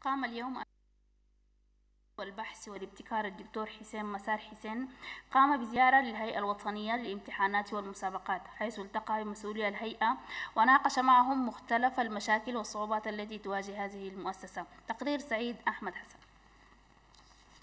قام اليوم والبحث والابتكار الدكتور حسين مسار حسين قام بزيارة للهيئة الوطنية للامتحانات والمسابقات حيث التقى بمسؤولي الهيئة وناقش معهم مختلف المشاكل والصعوبات التي تواجه هذه المؤسسة تقرير سعيد أحمد حسن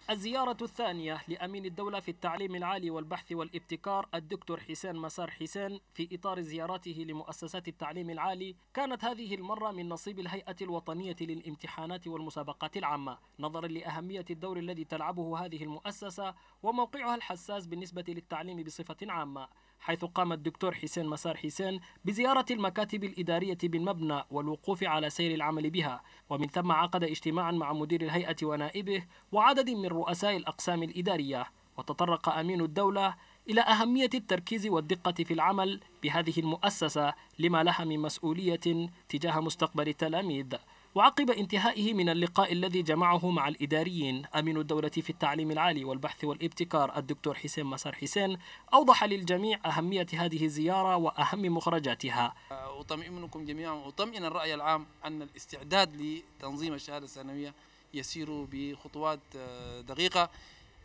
الزيارة الثانية لأمين الدولة في التعليم العالي والبحث والابتكار الدكتور حسين مسار حسين في إطار زيارته لمؤسسات التعليم العالي كانت هذه المرة من نصيب الهيئة الوطنية للامتحانات والمسابقات العامة نظرا لأهمية الدور الذي تلعبه هذه المؤسسة وموقعها الحساس بالنسبة للتعليم بصفة عامة حيث قام الدكتور حسين مسار حسين بزيارة المكاتب الإدارية بالمبنى والوقوف على سير العمل بها ومن ثم عقد اجتماعا مع مدير الهيئة ونائبه وعدد من رؤساء الأقسام الإدارية وتطرق أمين الدولة إلى أهمية التركيز والدقة في العمل بهذه المؤسسة لما لها من مسؤولية تجاه مستقبل التلاميذ وعقب انتهائه من اللقاء الذي جمعه مع الإداريين أمين الدولة في التعليم العالي والبحث والابتكار الدكتور حسين مسار حسين أوضح للجميع أهمية هذه الزيارة وأهم مخرجاتها أطمئنكم جميعا وأطمئن الرأي العام أن الاستعداد لتنظيم الشهادة الثانوية يسير بخطوات آه، دقيقة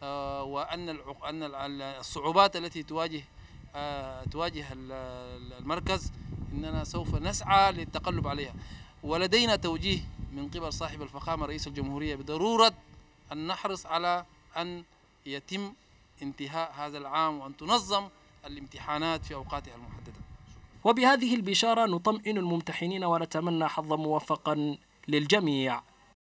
آه، وأن أن الصعوبات التي تواجه آه، تواجه المركز إننا سوف نسعى للتقلب عليها ولدينا توجيه من قبل صاحب الفخامة رئيس الجمهورية بضرورة أن نحرص على أن يتم انتهاء هذا العام وأن تنظم الامتحانات في أوقاتها المحددة وبهذه البشارة نطمئن الممتحنين ونتمنى حظا موفقا للجميع